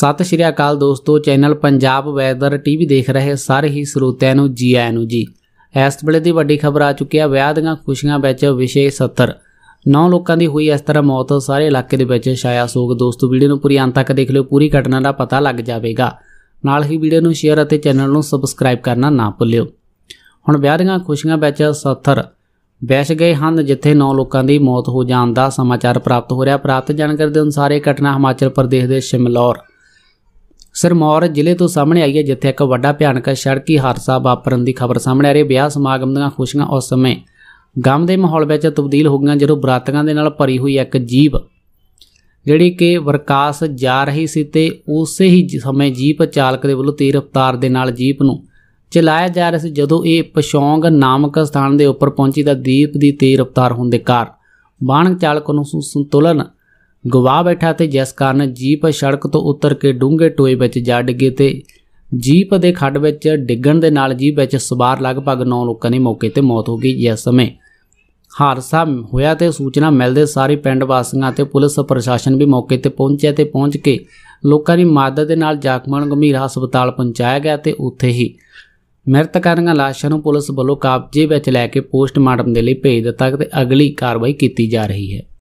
ਸਤਿ ਸ਼੍ਰੀ ਅਕਾਲ ਦੋਸਤੋ channel Punjab weather TV ਦੇਖ ਰਹੇ ਸਾਰੇ ਹੀ ਸਰੋਤਿਆਂ ਨੂੰ ਜੀ ਆਇਆਂ ਨੂੰ ਜੀ ਇਸ ਵੇਲੇ ਦੀ ਵੱਡੀ ਖਬਰ ਆ ਚੁੱਕੀ ਹੈ ਵਿਆਹ ਦੀਆਂ ਖੁਸ਼ੀਆਂ ਵਿੱਚ ਵਿਸ਼ੇਸ਼ 70 9 ਲੋਕਾਂ ਦੀ ਹੋਈ ਇਸ ਤਰ੍ਹਾਂ ਮੌਤ ਸਾਰੇ ਇਲਾਕੇ ਦੇ ਵਿੱਚ ਛਾਇਆ ਸੋਗ ਦੋਸਤੋ ਵੀਡੀਓ ਨੂੰ ਪੂਰੀ ਅੰਤ ਤੱਕ ਦੇਖ ਲਿਓ ਪੂਰੀ ਘਟਨਾ ਦਾ ਪਤਾ ਲੱਗ ਜਾਵੇਗਾ ਨਾਲ ਹੀ ਵੀਡੀਓ ਨੂੰ ਸ਼ੇਅਰ ਅਤੇ ਚੈਨਲ ਨੂੰ ਸਬਸਕ੍ਰਾਈਬ ਕਰਨਾ ਨਾ ਭੁੱਲਿਓ ਹੁਣ ਵਿਆਹ ਦੀਆਂ ਖੁਸ਼ੀਆਂ ਵਿੱਚ 70 ਬੈਸ ਗਏ ਹਨ ਜਿੱਥੇ 9 ਲੋਕਾਂ ਦੀ ਮੌਤ ਹੋ ਜਾਣ ਦਾ ਸਮਾਚਾਰ ਪ੍ਰਾਪਤ ਹੋ ਰਿਹਾ ਪ੍ਰਾਪਤ ਜਾਣਕਾਰੀ ਦੇ ਅਨੁਸਾਰ ਇਹ ਘਟਨਾ ਹਿਮਾਚਲ ਪ੍ਰਦੇਸ਼ ਦੇ ਸ਼ਿਮਲੌਰ ਸਿਰਮੌਰ ਜ਼ਿਲ੍ਹੇ ਤੋਂ ਸਾਹਮਣੇ ਆਈ ਹੈ ਜਿੱਥੇ ਇੱਕ ਵੱਡਾ ਭਿਆਨਕ ਸੜਕੀ ਹਾਦਸਾ ਵਾਪਰਨ ਦੀ ਖਬਰ ਸਾਹਮਣੇ ਆ ਰਹੀ ਹੈ ਵਿਆਹ ਸਮਾਗਮ ਦੀਆਂ ਖੁਸ਼ੀਆਂ ਉਸ ਸਮੇਂ ਗਮ ਦੇ ਮਾਹੌਲ ਵਿੱਚ ਤਬਦੀਲ ਹੋ ਗਈਆਂ ਜਦੋਂ ਬਰਾਤੀਆਂ ਦੇ ਨਾਲ ਭਰੀ ਹੋਈ ਇੱਕ ਜੀਪ ਜਿਹੜੀ ਕਿ ਵਰਕਾਸ ਜਾ ਰਹੀ ਸੀ ਤੇ ਉਸੇ ਹੀ ਸਮੇਂ ਜੀਪ ਚਾਲਕ ਦੇ ਵੱਲੋਂ ਤੇਜ਼ ਰਫ਼ਤਾਰ ਦੇ ਨਾਲ ਜੀਪ ਨੂੰ ਚਲਾਇਆ ਜਾ ਰਿਹਾ ਸੀ ਜਦੋਂ ਇਹ ਪਸ਼ੌਂਗ ਨਾਮਕ ਸਥਾਨ ਦੇ ਉੱਪਰ ਪਹੁੰਚੀ ਤਾਂ ਦੀਪ ਦੀ ਤੇਜ਼ ਰਫ਼ਤਾਰ ਹੋਣ ਦੇ ਕਾਰਨ ਬਾਣਕ ਚਾਲਕ ਨੂੰ ਸੰਤੁਲਨ ਗਵਾ ਬੈਠਾ ਤੇ ਜਿਸ ਕਾਰਨ ਜੀਪ ਸੜਕ ਤੋਂ ਉਤਰ ਕੇ ਡੂੰਘੇ ਟੋਏ ਵਿੱਚ ਜਾ ਡਿੱਗੇ ਤੇ ਜੀਪ ਦੇ ਖੱਡ ਵਿੱਚ ਡਿੱਗਣ ਦੇ ਨਾਲ ਜੀਪ ਵਿੱਚ ਸਵਾਰ ਲਗਭਗ 9 ਲੋਕਾਂ ਦੀ ਮੌਕੇ ਤੇ ਮੌਤ ਹੋ ਗਈ ਜਿਸ ਸਮੇਂ ਹਾਦਸਾ ਹੋਇਆ ਤੇ ਸੂਚਨਾ ਮਿਲਦੇ ਸਾਰੇ ਪਿੰਡ ਵਾਸੀਆਂ ਤੇ ਪੁਲਿਸ ਪ੍ਰਸ਼ਾਸਨ ਵੀ ਮੌਕੇ ਤੇ ਪਹੁੰਚਿਆ ਤੇ ਪਹੁੰਚ ਕੇ ਲੋਕਾਂ ਦੀ ਮਦਦ ਦੇ ਨਾਲ ਜਾਖਮਣ ਗੰਭੀਰ ਹਸਪਤਾਲ ਪਹੁੰਚਾਇਆ ਗਿਆ ਤੇ ਉੱਥੇ ਹੀ ਮ੍ਰਿਤਕਾਂ ਦੀਆਂ ਲਾਸ਼ਾਂ ਨੂੰ ਪੁਲਿਸ ਵੱਲੋਂ ਕਾਬਜੇ ਵਿੱਚ ਲੈ ਕੇ ਪੋਸਟਮਾਰਟਮ ਦੇ ਲਈ ਭੇਜ ਦਿੱਤਾ ਤੇ ਅਗਲੀ ਕਾਰਵਾਈ ਕੀਤੀ ਜਾ ਰਹੀ ਹੈ